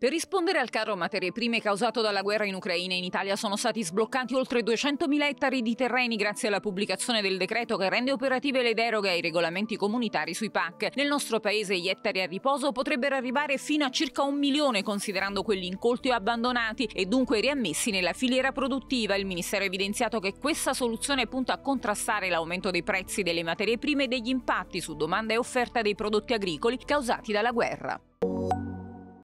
Per rispondere al caro materie prime causato dalla guerra in Ucraina, in Italia sono stati sbloccati oltre 200.000 ettari di terreni grazie alla pubblicazione del decreto che rende operative le deroghe ai regolamenti comunitari sui PAC. Nel nostro paese gli ettari a riposo potrebbero arrivare fino a circa un milione considerando quelli incolti o abbandonati e dunque riammessi nella filiera produttiva. Il Ministero ha evidenziato che questa soluzione punta a contrastare l'aumento dei prezzi delle materie prime e degli impatti su domanda e offerta dei prodotti agricoli causati dalla guerra.